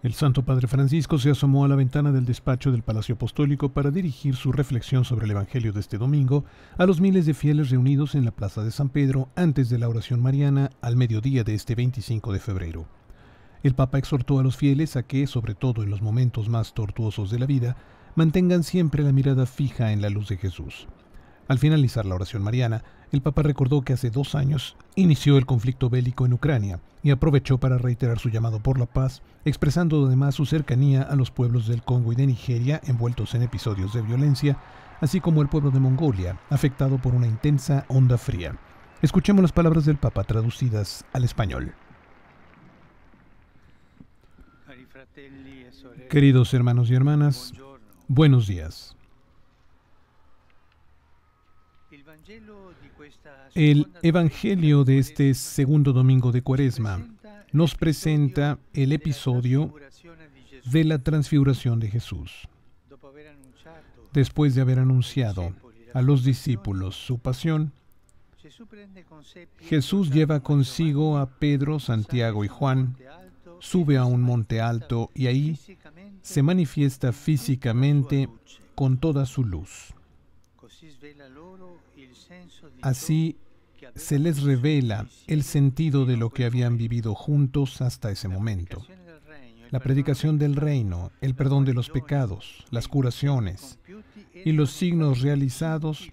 El Santo Padre Francisco se asomó a la ventana del despacho del Palacio Apostólico para dirigir su reflexión sobre el Evangelio de este domingo a los miles de fieles reunidos en la Plaza de San Pedro antes de la oración mariana al mediodía de este 25 de febrero. El Papa exhortó a los fieles a que, sobre todo en los momentos más tortuosos de la vida, mantengan siempre la mirada fija en la luz de Jesús. Al finalizar la oración mariana, el Papa recordó que hace dos años inició el conflicto bélico en Ucrania y aprovechó para reiterar su llamado por la paz, expresando además su cercanía a los pueblos del Congo y de Nigeria envueltos en episodios de violencia, así como el pueblo de Mongolia, afectado por una intensa onda fría. Escuchemos las palabras del Papa traducidas al español. Queridos hermanos y hermanas, buenos días. El Evangelio de este segundo domingo de Cuaresma nos presenta el episodio de la transfiguración de Jesús. Después de haber anunciado a los discípulos su pasión, Jesús lleva consigo a Pedro, Santiago y Juan, sube a un monte alto y ahí se manifiesta físicamente con toda su luz. Así se les revela el sentido de lo que habían vivido juntos hasta ese momento. La predicación del reino, el perdón de los pecados, las curaciones y los signos realizados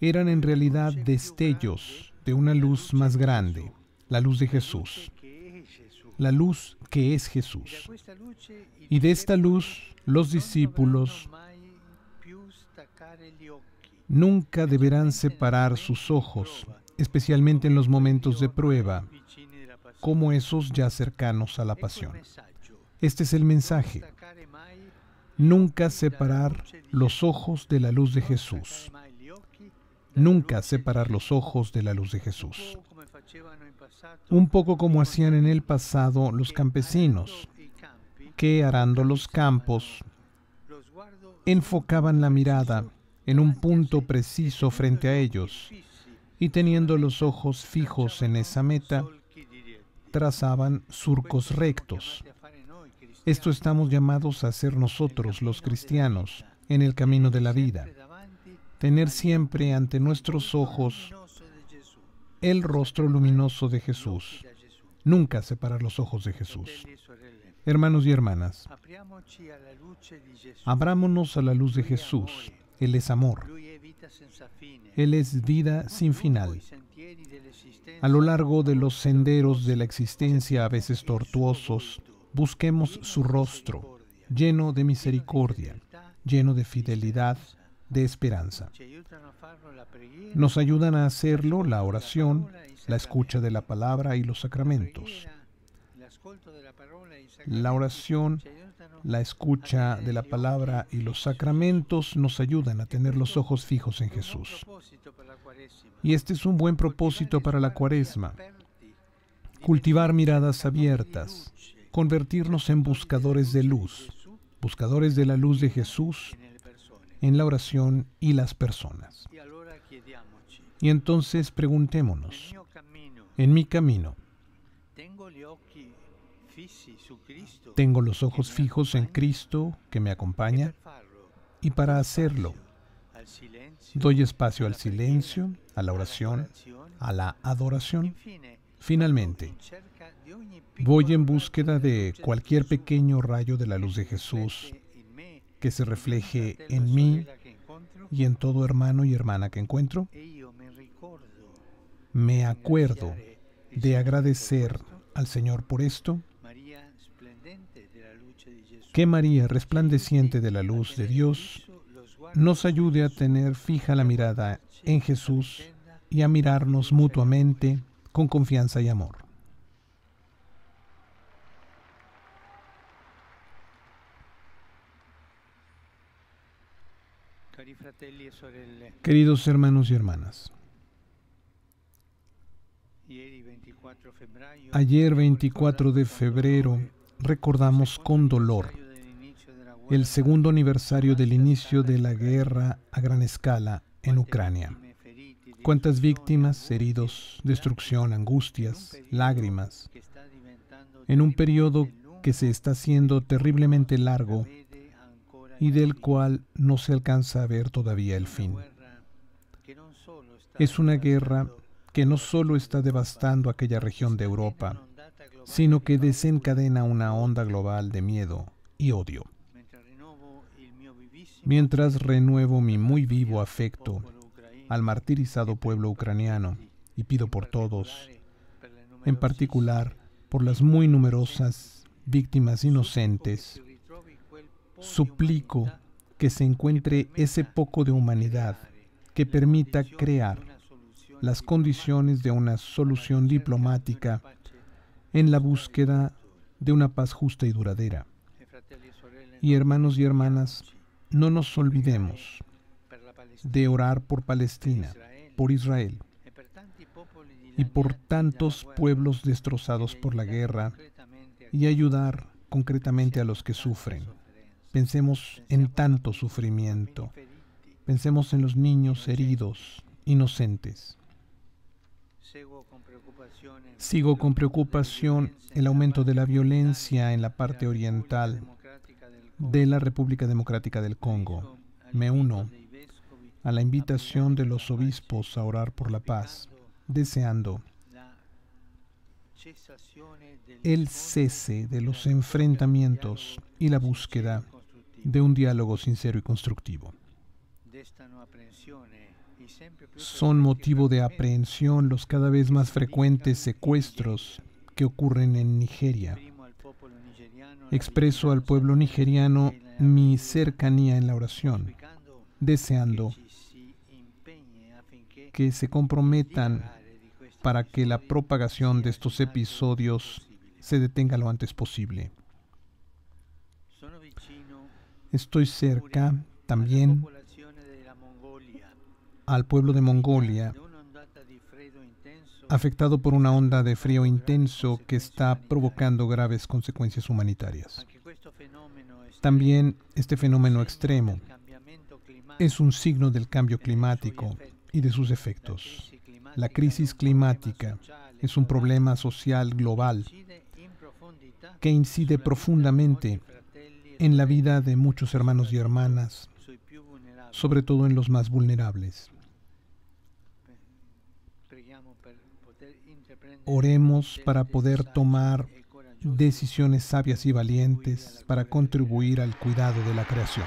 eran en realidad destellos de una luz más grande, la luz de Jesús, la luz que es Jesús. Y de esta luz los discípulos Nunca deberán separar sus ojos, especialmente en los momentos de prueba, como esos ya cercanos a la pasión. Este es el mensaje. Nunca separar los ojos de la luz de Jesús. Nunca separar los ojos de la luz de Jesús. Un poco como hacían en el pasado los campesinos, que arando los campos, enfocaban la mirada en un punto preciso frente a ellos y teniendo los ojos fijos en esa meta, trazaban surcos rectos. Esto estamos llamados a hacer nosotros los cristianos en el camino de la vida. Tener siempre ante nuestros ojos el rostro luminoso de Jesús. Nunca separar los ojos de Jesús. Hermanos y hermanas, abrámonos a la luz de Jesús él es amor. Él es vida sin final. A lo largo de los senderos de la existencia, a veces tortuosos, busquemos su rostro, lleno de misericordia, lleno de fidelidad, de esperanza. Nos ayudan a hacerlo la oración, la escucha de la palabra y los sacramentos. La oración la escucha de la palabra y los sacramentos nos ayudan a tener los ojos fijos en Jesús. Y este es un buen propósito para la cuaresma. Cultivar miradas abiertas, convertirnos en buscadores de luz, buscadores de la luz de Jesús en la oración y las personas. Y entonces preguntémonos, en mi camino, tengo los ojos fijos en Cristo que me acompaña y para hacerlo doy espacio al silencio, a la oración, a la adoración. Finalmente, voy en búsqueda de cualquier pequeño rayo de la luz de Jesús que se refleje en mí y en todo hermano y hermana que encuentro. Me acuerdo de agradecer al Señor por esto que María, resplandeciente de la luz de Dios, nos ayude a tener fija la mirada en Jesús y a mirarnos mutuamente con confianza y amor. Queridos hermanos y hermanas, ayer 24 de febrero recordamos con dolor el segundo aniversario del inicio de la guerra a gran escala en Ucrania. Cuántas víctimas, heridos, destrucción, angustias, lágrimas, en un periodo que se está haciendo terriblemente largo y del cual no se alcanza a ver todavía el fin. Es una guerra que no solo está devastando aquella región de Europa, sino que desencadena una onda global de miedo y odio mientras renuevo mi muy vivo afecto al martirizado pueblo ucraniano y pido por todos, en particular por las muy numerosas víctimas inocentes, suplico que se encuentre ese poco de humanidad que permita crear las condiciones de una solución diplomática en la búsqueda de una paz justa y duradera. Y hermanos y hermanas, no nos olvidemos de orar por Palestina, por Israel y por tantos pueblos destrozados por la guerra y ayudar concretamente a los que sufren. Pensemos en tanto sufrimiento. Pensemos en los niños heridos, inocentes. Sigo con preocupación el aumento de la violencia en la parte oriental de la República Democrática del Congo. Me uno a la invitación de los obispos a orar por la paz, deseando el cese de los enfrentamientos y la búsqueda de un diálogo sincero y constructivo. Son motivo de aprehensión los cada vez más frecuentes secuestros que ocurren en Nigeria Expreso al pueblo nigeriano mi cercanía en la oración, deseando que se comprometan para que la propagación de estos episodios se detenga lo antes posible. Estoy cerca también al pueblo de Mongolia afectado por una onda de frío intenso que está provocando graves consecuencias humanitarias. También este fenómeno extremo es un signo del cambio climático y de sus efectos. La crisis climática es un problema social global que incide profundamente en la vida de muchos hermanos y hermanas, sobre todo en los más vulnerables. Oremos para poder tomar decisiones sabias y valientes para contribuir al cuidado de la creación.